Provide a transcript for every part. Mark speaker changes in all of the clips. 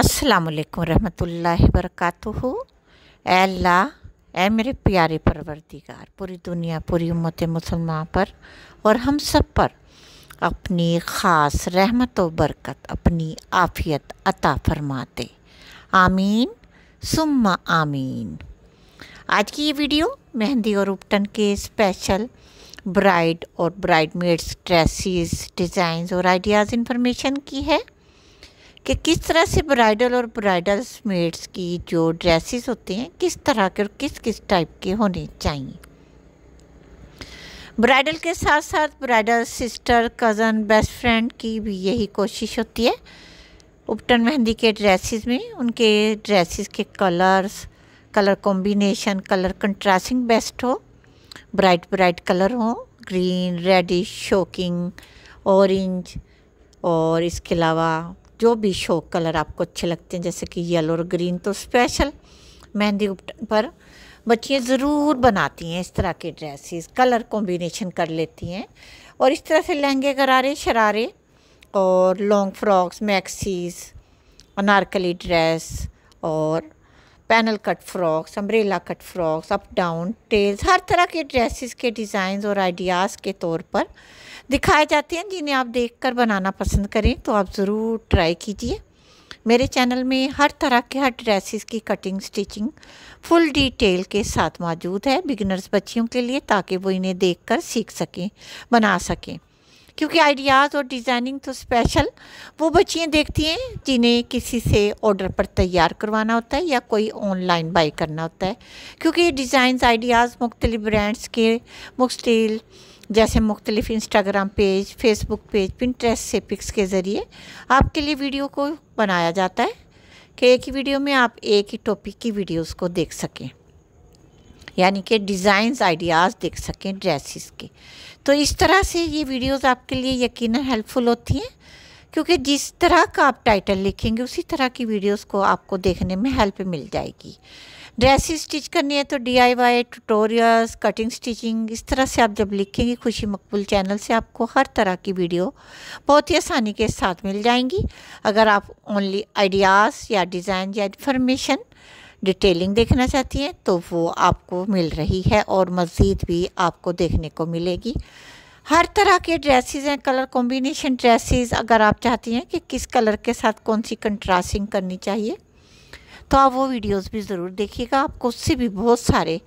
Speaker 1: असलकम रहमतुल्ला वरक अल्लाह ए मेरे प्यारे परवरदिगार पूरी दुनिया पूरी उम्मत मुसलमान पर और हम सब पर अपनी ख़ास रहमत व बरकत अपनी आफ़ियत अता फरमाते आमीन सुम्मा आमीन आज की ये वीडियो मेहंदी और उपटन के स्पेशल ब्राइड और ब्राइड मेड्स ड्रेसिस डिज़ाइंस और आइडियाज़ इन्फॉर्मेशन की है कि किस तरह से ब्राइडल और ब्राइडल मेड्स की जो ड्रेसेस होते हैं किस तरह के और किस किस टाइप के होने चाहिए ब्राइडल के साथ साथ bridal sister cousin best friend की भी यही कोशिश होती है उपटन मेहंदी के ड्रेसेस में उनके ड्रेसेस के colours colour combination colour contrasting best हो ब्राइट ब्राइट कलर हो ग्रीन रेडिश शोकिंग ऑरेंज और इसके अलावा जो भी शौक कलर आपको अच्छे लगते हैं जैसे कि येलो और ग्रीन तो स्पेशल मेहंदी पर बच्चियाँ ज़रूर बनाती हैं इस तरह के ड्रेसेस कलर कॉम्बिनेशन कर लेती हैं और इस तरह से लहंगे गरारे शरारे और long frocks maxis anarkali dress और panel cut frocks umbrella cut frocks up down tails हर तरह के ड्रेसेस के डिज़ाइन और आइडियाज़ के तौर पर दिखाए जाते हैं जिन्हें आप देखकर बनाना पसंद करें तो आप ज़रूर ट्राई कीजिए मेरे चैनल में हर तरह के हर ड्रेसेस की कटिंग स्टिचिंग फुल डिटेल के साथ मौजूद है बिगनर्स बच्चियों के लिए ताकि वो इन्हें देखकर सीख सकें बना सकें क्योंकि आइडियाज़ और डिज़ाइनिंग तो स्पेशल वो बच्चियाँ देखती हैं जिन्हें किसी से ऑर्डर पर तैयार करवाना होता है या कोई ऑनलाइन बाई करना होता है क्योंकि ये डिज़ाइंस आइडियाज़ मुख्तलि ब्रांड्स के मुख्तिल जैसे मुख्तलिफ Instagram page Facebook page Pinterest से पिक्स के ज़रिए आपके लिए वीडियो को बनाया जाता है कि एक ही वीडियो में आप एक ही टॉपिक की वीडियोस को देख सकें यानी कि डिज़ाइंस आइडियाज़ देख सकें ड्रेसिस के तो इस तरह से ये वीडियोस आपके लिए यकीन हेल्पफुल होती हैं क्योंकि जिस तरह का आप टाइटल लिखेंगे उसी तरह की वीडियोस को आपको देखने में हेल्प मिल जाएगी ड्रेस स्टिच करनी है तो D I Y tutorials cutting stitching इस तरह से आप जब लिखेंगे खुशी मकबूल चैनल से आपको हर तरह की वीडियो बहुत ही आसानी के साथ मिल जाएंगी अगर आप ओनली आइडियाज़ या डिज़ाइन या इन्फॉर्मेशन डिटेलिंग देखना चाहती हैं तो वो आपको मिल रही है और मज़ीद भी आपको देखने को मिलेगी हर तरह के ड्रेसेस हैं कलर कॉम्बिनेशन ड्रेसेस अगर आप चाहती हैं कि किस कलर के साथ कौन सी कंट्रास्टिंग करनी चाहिए तो आप वो वीडियोस भी ज़रूर देखिएगा आपको उससे भी बहुत सारे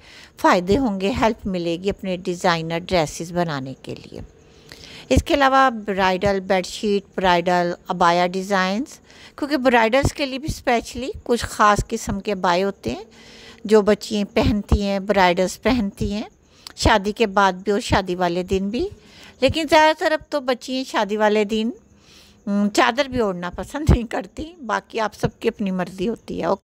Speaker 1: फ़ायदे होंगे हेल्प मिलेगी अपने डिज़ाइनर ड्रेसेस बनाने के लिए इसके अलावा ब्राइडल बेडशीट ब्राइडल अबाया डिज़ाइंस क्योंकि ब्राइडल्स के लिए भी स्पेशली कुछ ख़ास किस्म के अबाए होते हैं जो बच्चियाँ पहनती हैं ब्राइडल्स पहनती हैं शादी के बाद भी और शादी वाले दिन भी लेकिन ज़्यादातर अब तो बच्चियाँ शादी वाले दिन चादर भी ओढ़ना पसंद नहीं करती बाकी आप सबकी अपनी मर्ज़ी होती है